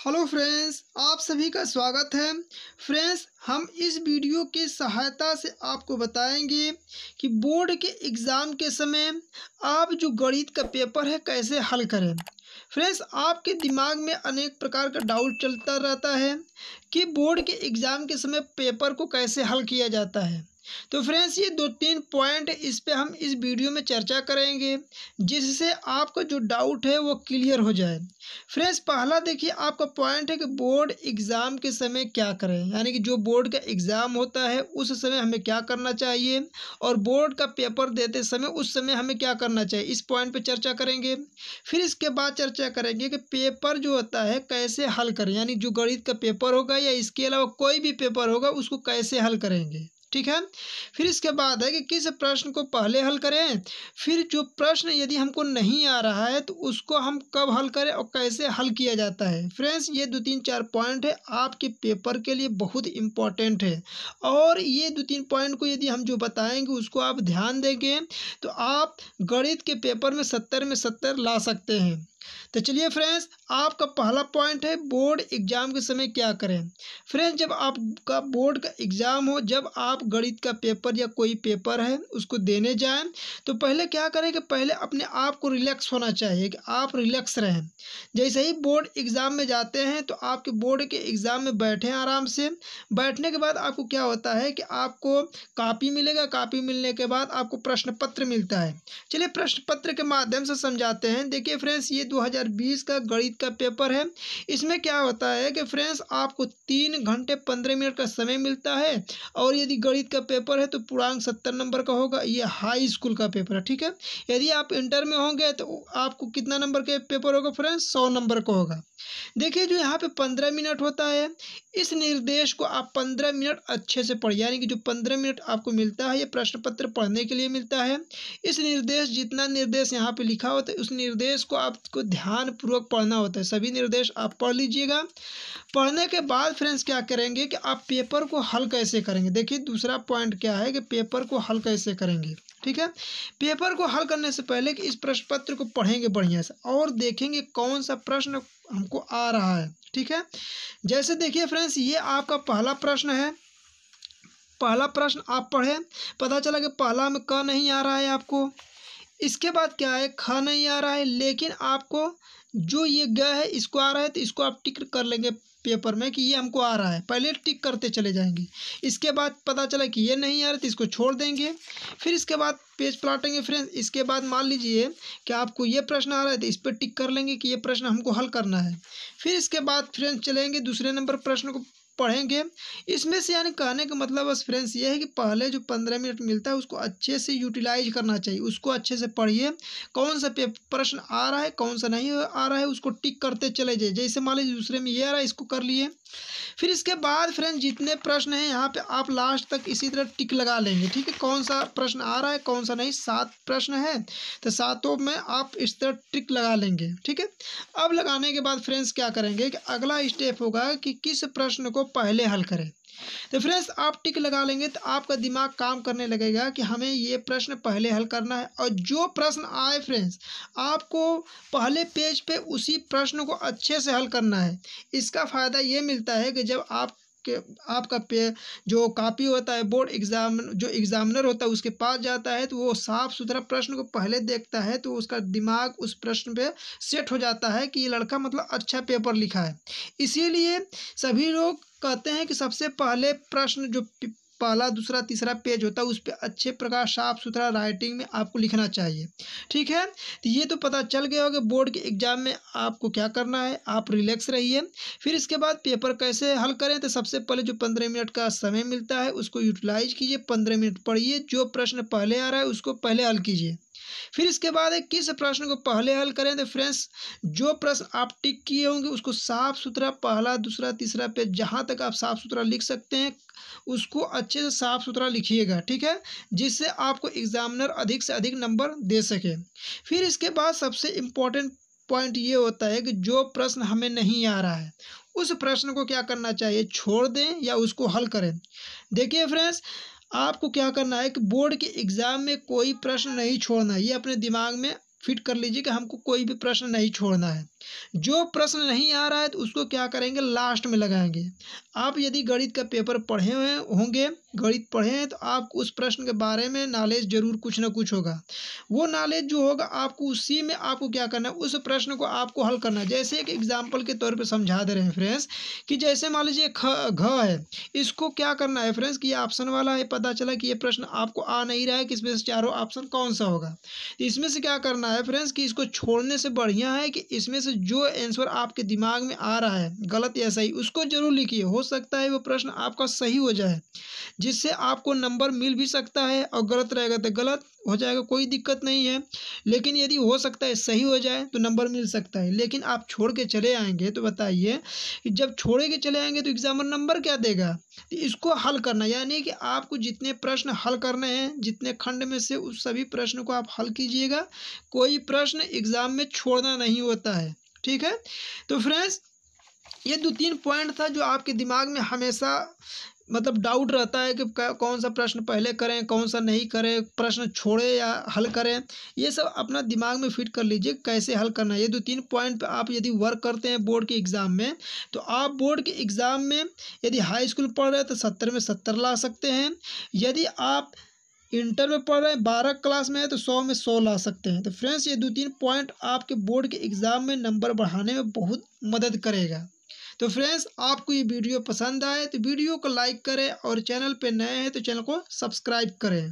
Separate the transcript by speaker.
Speaker 1: hello friends आप सभी का स्वागत है फ्रेंड्स हम इस वीडियो की सहायता से आपको बताएंगे कि बोर्ड के एग्ज़ाम के समय आप जो गणित का पेपर है कैसे हल करें फ्रेंड्स आपके दिमाग में अनेक प्रकार का डाउट चलता रहता है कि बोर्ड के एग्ज़ाम के समय पेपर को कैसे हल किया जाता है तो फ्रेंड्स ये दो तीन पॉइंट इस पर हम इस वीडियो में चर्चा करेंगे जिससे आपका जो डाउट है वो क्लियर हो जाए फ्रेंड्स पहला देखिए आपका पॉइंट है कि बोर्ड एग्ज़ाम के समय क्या करें यानी कि जो बोर्ड का एग्ज़ाम होता है उस समय हमें क्या करना चाहिए और बोर्ड का पेपर देते समय उस समय हमें क्या करना चाहिए इस पॉइंट पर चर्चा करेंगे फिर इसके बाद चर्चा करेंगे कि पेपर जो होता है कैसे हल करें यानी जो गणित का पेपर होगा या इसके अलावा कोई भी पेपर होगा उसको कैसे हल करेंगे ठीक है फिर इसके बाद है कि किस प्रश्न को पहले हल करें फिर जो प्रश्न यदि हमको नहीं आ रहा है तो उसको हम कब हल करें और कैसे हल किया जाता है फ्रेंड्स ये दो तीन चार पॉइंट है आपके पेपर के लिए बहुत इम्पॉर्टेंट है और ये दो तीन पॉइंट को यदि हम जो बताएंगे उसको आप ध्यान देंगे तो आप गणित के पेपर में सत्तर में सत्तर ला सकते हैं तो चलिए फ्रेंड्स आपका पहला पॉइंट है बोर्ड एग्ज़ाम के समय क्या करें फ्रेंड्स जब आपका बोर्ड का एग्ज़ाम हो जब आप गणित का पेपर या कोई पेपर है उसको देने जाएं तो पहले क्या करें कि पहले अपने आप को रिलैक्स होना चाहिए कि आप रिलैक्स रहें जैसे ही बोर्ड एग्ज़ाम में जाते हैं तो आपके बोर्ड के एग्ज़ाम में बैठें आराम से बैठने के बाद आपको क्या होता है कि आपको कापी मिलेगा कापी मिलने के बाद आपको प्रश्न पत्र मिलता है चलिए प्रश्न पत्र के माध्यम से समझाते हैं देखिए फ्रेंड्स ये 2020 का गणित का पेपर है इसमें क्या होता है कि फ्रेंड्स आपको तीन घंटे पंद्रह मिनट का समय मिलता है और यदि गणित का पेपर है तो पूर्णांक सत्तर नंबर का होगा ये हाई स्कूल का पेपर है ठीक है यदि आप इंटर में होंगे तो आपको कितना नंबर का पेपर होगा फ्रेंड्स सौ नंबर का होगा देखिए जो यहाँ पे पंद्रह मिनट होता है इस निर्देश को आप पंद्रह मिनट अच्छे से पढ़िए यानी कि जो पंद्रह मिनट आपको मिलता है ये प्रश्न पत्र पढ़ने के लिए मिलता है इस निर्देश जितना निर्देश यहाँ पे लिखा होता है उस निर्देश को आप इसको ध्यानपूर्वक पढ़ना होता है सभी निर्देश आप पढ़ लीजिएगा पढ़ने के बाद फ्रेंड्स क्या करेंगे कि आप पेपर को हल कैसे करेंगे देखिए दूसरा पॉइंट क्या है कि पेपर को हल कैसे करेंगे ठीक है पेपर को हल करने से पहले कि इस प्रश्न पत्र को पढ़ेंगे बढ़िया से और देखेंगे कौन सा प्रश्न हमको आ रहा है ठीक है जैसे देखिए फ्रेंड्स ये आपका पहला प्रश्न है पहला प्रश्न आप पढ़ें पता चला कि पहला में क नहीं आ रहा है आपको इसके बाद क्या है खा नहीं आ रहा है लेकिन आपको जो ये गया है इसको आ रहा है तो इसको आप टिक कर लेंगे पेपर में कि ये हमको आ रहा है पहले टिक करते चले जाएंगे इसके बाद पता चला कि ये नहीं आ रहा तो इसको छोड़ देंगे फिर इसके बाद पेज प्लाटेंगे फ्रेंड्स इसके बाद मान लीजिए कि आपको ये प्रश्न आ रहा है तो इस पर टिक कर लेंगे कि ये प्रश्न हमको हल करना है फिर इसके बाद फ्रेंड्स चलेंगे दूसरे नंबर प्रश्न को पढ़ेंगे इसमें से यानी कहने का मतलब बस फ्रेंड्स ये है कि पहले जो पंद्रह मिनट मिलता है उसको अच्छे से यूटिलाइज करना चाहिए उसको अच्छे से पढ़िए कौन सा प्रश्न आ रहा है कौन सा नहीं आ रहा है उसको टिक करते चले जाइए जैसे मान लीजिए दूसरे में ये आ रहा है इसको कर लिए फिर इसके बाद फ्रेंड्स जितने प्रश्न हैं यहाँ पर आप लास्ट तक इसी तरह टिक लगा लेंगे ठीक है कौन सा प्रश्न आ रहा है कौन सा नहीं सात प्रश्न है तो सातों में आप इस तरह टिक लगा लेंगे ठीक है अब लगाने के बाद फ्रेंड्स क्या करेंगे कि अगला स्टेप होगा कि किस प्रश्न को पहले हल करें तो फ्रेंड्स आप टिक लगा लेंगे तो आपका दिमाग काम करने लगेगा कि हमें ये प्रश्न पहले हल करना है और जो प्रश्न आए फ्रेंड्स आपको पहले पेज पे उसी प्रश्न को अच्छे से हल करना है इसका फ़ायदा ये मिलता है कि जब आप के आपका पे जो कापी होता है बोर्ड एग्जाम जो एग्जामिनर होता है उसके पास जाता है तो वो साफ़ सुथरा प्रश्न को पहले देखता है तो उसका दिमाग उस प्रश्न पे सेट हो जाता है कि ये लड़का मतलब अच्छा पेपर लिखा है इसीलिए सभी लोग कहते हैं कि सबसे पहले प्रश्न जो पहला दूसरा तीसरा पेज होता है उस पर अच्छे प्रकार साफ सुथरा राइटिंग में आपको लिखना चाहिए ठीक है तो ये तो पता चल गया होगा बोर्ड के एग्ज़ाम में आपको क्या करना है आप रिलैक्स रहिए फिर इसके बाद पेपर कैसे हल करें तो सबसे पहले जो पंद्रह मिनट का समय मिलता है उसको यूटिलाइज कीजिए पंद्रह मिनट पढ़िए जो प्रश्न पहले आ रहा है उसको पहले हल कीजिए फिर इसके बाद है किस प्रश्न को पहले हल करें तो फ्रेंड्स जो प्रश्न आप टिक किए होंगे उसको साफ सुथरा पहला दूसरा तीसरा पेज जहाँ तक आप साफ सुथरा लिख सकते हैं उसको अच्छे से साफ़ सुथरा लिखिएगा ठीक है जिससे आपको एग्ज़ामिनर अधिक से अधिक नंबर दे सके फिर इसके बाद सबसे इम्पोर्टेंट पॉइंट ये होता है कि जो प्रश्न हमें नहीं आ रहा है उस प्रश्न को क्या करना चाहिए छोड़ दें या उसको हल करें देखिए फ्रेंड्स आपको क्या करना है कि बोर्ड के एग्ज़ाम में कोई प्रश्न नहीं छोड़ना ये अपने दिमाग में फिट कर लीजिए कि हमको कोई भी प्रश्न नहीं छोड़ना है जो प्रश्न नहीं आ रहा है तो उसको क्या करेंगे लास्ट में लगाएंगे आप यदि गणित का पेपर पढ़े हुए होंगे गणित पढ़े हैं तो आप उस प्रश्न के बारे में नॉलेज ज़रूर कुछ ना कुछ होगा वो नॉलेज जो होगा आपको उसी में आपको क्या करना है उस प्रश्न को आपको हल करना है जैसे एक एग्जाम्पल के तौर पर समझा दे रहे हैं फ्रेंड्स कि जैसे मान लीजिए घ है इसको क्या करना है फ्रेंड्स कि ये ऑप्शन वाला है पता चला कि ये प्रश्न आपको आ नहीं रहा है कि इसमें से चारों ऑप्शन कौन सा होगा तो इसमें से क्या करना है फ्रेंड्स कि इसको छोड़ने से बढ़िया है कि इसमें से जो आंसर आपके दिमाग में आ रहा है गलत या सही उसको जरूर लिखिए हो सकता है वो प्रश्न आपका सही हो जाए जिससे आपको नंबर मिल भी सकता है और गलत रहेगा तो गलत हो जाएगा कोई दिक्कत नहीं है लेकिन यदि हो सकता है सही हो जाए तो नंबर मिल सकता है लेकिन आप छोड़ के चले आएंगे तो बताइए जब छोड़ के चले आएंगे तो एग्ज़ामर नंबर क्या देगा तो इसको हल करना यानी कि आपको जितने प्रश्न हल करने हैं जितने खंड में से उस सभी प्रश्न को आप हल कीजिएगा कोई प्रश्न एग्ज़ाम में छोड़ना नहीं होता है ठीक है तो फ्रेंड्स ये दो तीन पॉइंट था जो आपके दिमाग में हमेशा मतलब डाउट रहता है कि कौन सा प्रश्न पहले करें कौन सा नहीं करें प्रश्न छोड़े या हल करें ये सब अपना दिमाग में फिट कर लीजिए कैसे हल करना है ये दो तीन पॉइंट पे आप यदि वर्क करते हैं बोर्ड के एग्ज़ाम में तो आप बोर्ड के एग्ज़ाम में यदि हाई स्कूल पढ़ रहे हैं तो सत्तर में सत्तर ला सकते हैं यदि आप इंटर में पढ़ रहे हैं बारह क्लास में है तो सौ में सौ ला सकते हैं तो फ्रेंड्स ये दो तीन पॉइंट आपके बोर्ड के एग्ज़ाम में नंबर बढ़ाने में बहुत मदद करेगा तो फ्रेंड्स आपको ये वीडियो पसंद आए तो वीडियो को लाइक करें और चैनल पर नए हैं तो चैनल को सब्सक्राइब करें